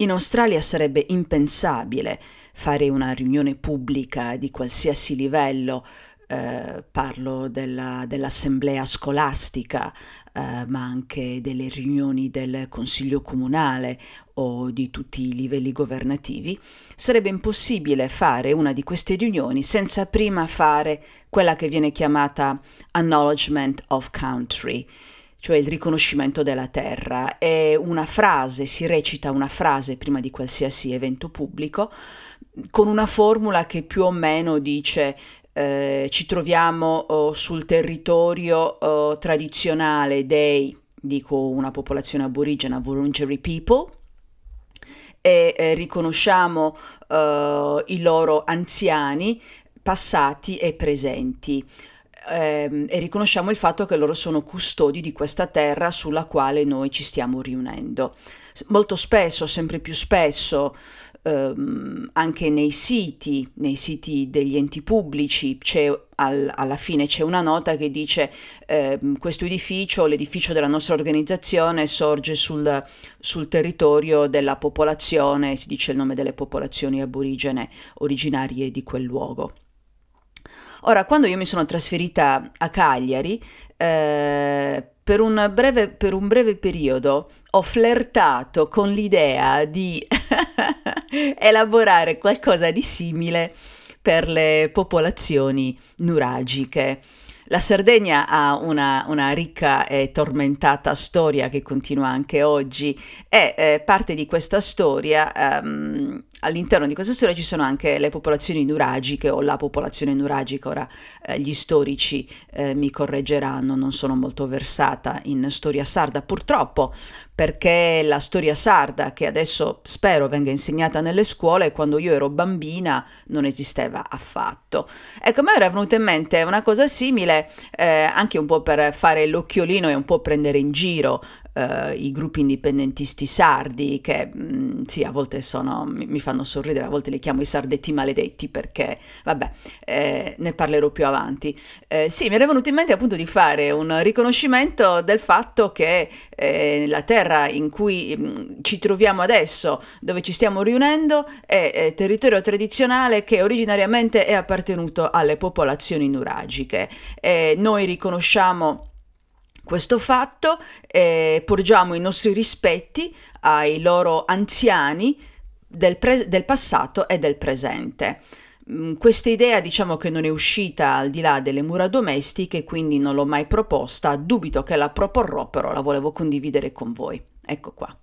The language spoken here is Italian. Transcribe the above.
In Australia sarebbe impensabile fare una riunione pubblica di qualsiasi livello, eh, parlo della, dell'assemblea scolastica, eh, ma anche delle riunioni del consiglio comunale o di tutti i livelli governativi, sarebbe impossibile fare una di queste riunioni senza prima fare quella che viene chiamata acknowledgement of country, cioè il riconoscimento della terra. È una frase, si recita una frase prima di qualsiasi evento pubblico con una formula che più o meno dice eh, ci troviamo oh, sul territorio oh, tradizionale dei, dico una popolazione aborigena, Wurundjeri people, e eh, riconosciamo eh, i loro anziani passati e presenti. Ehm, e riconosciamo il fatto che loro sono custodi di questa terra sulla quale noi ci stiamo riunendo. Molto spesso, sempre più spesso, ehm, anche nei siti, nei siti degli enti pubblici, al, alla fine c'è una nota che dice ehm, questo edificio, l'edificio della nostra organizzazione sorge sul, sul territorio della popolazione, si dice il nome delle popolazioni aborigene originarie di quel luogo. Ora, quando io mi sono trasferita a Cagliari, eh, per, un breve, per un breve periodo ho flirtato con l'idea di elaborare qualcosa di simile per le popolazioni nuragiche. La Sardegna ha una, una ricca e tormentata storia che continua anche oggi e eh, parte di questa storia, ehm, all'interno di questa storia ci sono anche le popolazioni nuragiche o la popolazione nuragica, ora eh, gli storici eh, mi correggeranno, non sono molto versata in storia sarda purtroppo, perché la storia sarda, che adesso spero venga insegnata nelle scuole, quando io ero bambina non esisteva affatto. Ecco, a me era venuta in mente una cosa simile, eh, anche un po' per fare l'occhiolino e un po' prendere in giro eh, i gruppi indipendentisti sardi che mh, mm, sì, a volte sono, mi, mi, fanno sorridere, a volte li chiamo i sardetti maledetti perché, vabbè, eh, ne parlerò più avanti. Eh, sì, mi era venuto in mente appunto di fare un riconoscimento del fatto che eh, la terra in cui mh, mm, ci troviamo adesso, dove ci stiamo riunendo, è, è territorio tradizionale che originariamente è appartenuto alle popolazioni nuragiche. E noi riconosciamo questo fatto eh, porgiamo i nostri rispetti ai loro anziani del, pre- del passato e del presente mm, questa idea diciamo che non è uscita al di là delle mura domestiche, quindi non l'ho mai proposta, dubito che la proporrò, però la volevo condividere con voi. Ecco qua.